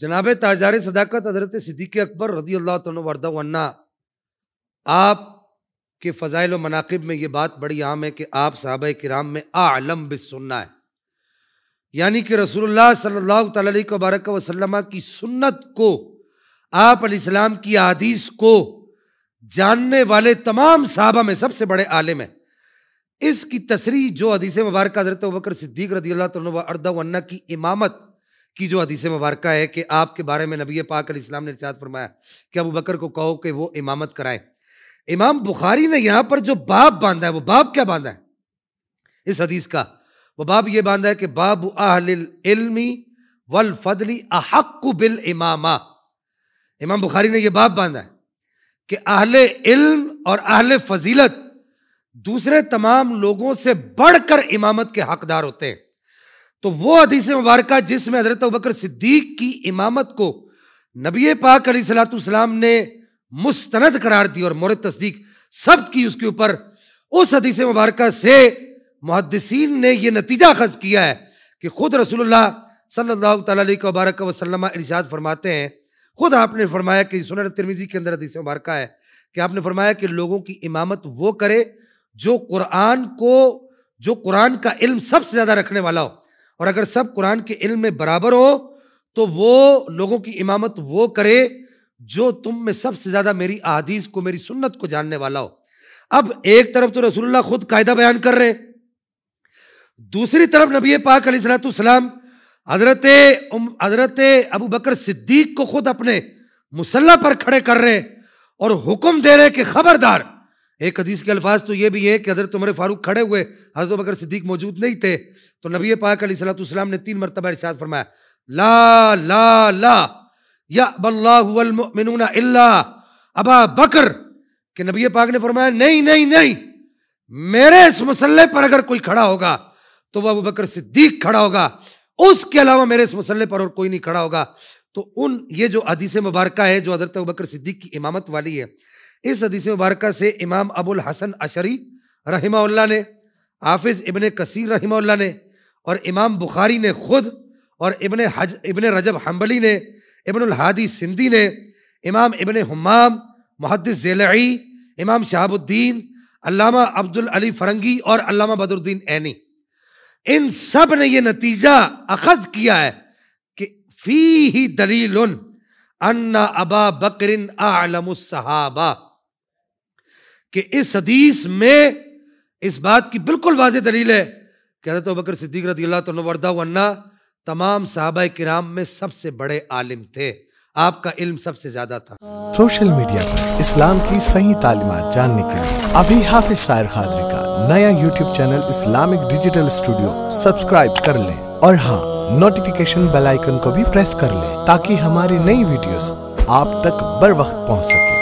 जनाब ताजार सदाकत हजरत सिद्दीक अकबर रदी अल्लाह तवर्दा आप के फ़ज़ाइल मनाकब में ये बात बड़ी आम है कि आप साहब कराम में आलम भी सुनना है यानी कि रसूलुल्लाह सल्लल्लाहु अलैहि वबारक की सुन्नत को आप आपलाम की आदीस को जानने वाले तमाम साहबा में सबसे बड़े आलिम हैं इसकी तस्री जो अदीस मुबारक हजरत वबकर सिद्दीक रदी अल्लाह तर्दा की इमामत की जो हदीस मुबारक है कि आपके बारे में नबी पाक इस्लाम ने रिचात फरमाया कि अबू बकर को कहो कि वो इमामत कराए इमाम बुखारी ने यहां पर जो बाप बांधा है वो बाप क्या बांधा है इस हदीस का वो बाप ये बांधा है कि बाब अहलमी वल फदली अहक बिल इमामा इमाम बुखारी ने यह बाप बांधा है कि आहल इल्म और आहल फजीलत दूसरे तमाम लोगों से बढ़कर इमामत के हकदार होते हैं तो वो हदीस मुबारक जिसमें हजरत बकर सिद्दीक की इमामत को नबी पाक सलाम ने मुस्तनद करार दी और मोर तस्दीक सब की उसके ऊपर उस हदीस मुबारक से मुहदसिन ने यह नतीजा खर्च किया है कि खुद रसोल्ला सल्लाबारक वसलम इर्शाद फरमाते हैं खुद आपने फरमाया कि सुनर तिरमिजी के अंदर हदीस मुबारक है कि आपने फरमाया कि लोगों की इमामत वो करे जो कुरान को जो कुरान का इल्म सबसे ज़्यादा रखने वाला हो और अगर सब कुरान के इल्म में बराबर हो तो वो लोगों की इमामत वो करे जो तुम में सबसे ज़्यादा मेरी अदीस को मेरी सुन्नत को जानने वाला हो अब एक तरफ तो रसूलुल्लाह खुद कायदा बयान कर रहे दूसरी तरफ नबी पाक सलाम हजरत हजरत अबू बकर सिद्दीक को खुद अपने मुसल्ला पर खड़े कर रहे हैं और हुक्म दे रहे कि खबरदार एक हदीस के अल्फाज तो ये भी है कि हज़रत उमर फारूक खड़े हुए हज़रत बकर सिद्दीक मौजूद नहीं थे तो नबी पाक सलाम ने तीन मरतबा इरशाद फरमाया ला ला ला या बल्लामिन अबा बकर के नबी पाक ने फरमाया नहीं नहीं नहीं मेरे इस मसल्ले पर अगर कोई खड़ा होगा तो वह अबू बकर सिद्दीक खड़ा होगा उसके अलावा मेरे इस मसल्ले पर और कोई नहीं खड़ा होगा तो उन ये जो हदीस मुबारक है जो हजरत बकर सिद्दीक की इमामत वाली है इस हदीस मुबारक से इमाम अबुल हसन अशरी रहीमा ने हाफिज़ इबन कसीर रही ने और इमाम बुखारी ने खुद और इबन हज इबन रजब हम्बली ने इबन हादी सिंधी ने इमाम इबन हमाम मुहदस ज़ेलई इमाम शहाबुद्दीन अलामा अब्दुल अली फरंगी और अलामा बदरुद्दीन एनी इन सब ने यह नतीजा अखज किया है कि फ़ी ही दलील अन्ना अबा बकरिन आलमुसहाबा कि इस हदीस में इस बात की बिल्कुल वाज दलील है कहते तो बकर सिद्दीक रदी अल्लाह वन्ना तमाम साहबा किराम में सबसे बड़े आलिम थे आपका इल्म सबसे ज्यादा था सोशल मीडिया पर इस्लाम की सही तालीमत जानने के लिए अभी हाफिज सायर खादरी का नया YouTube channel Islamic digital studio subscribe कर लें और हाँ नोटिफिकेशन बेल आइकन को भी प्रेस कर लें ताकि हमारी नई वीडियोस आप तक बर वक्त पहुँच सके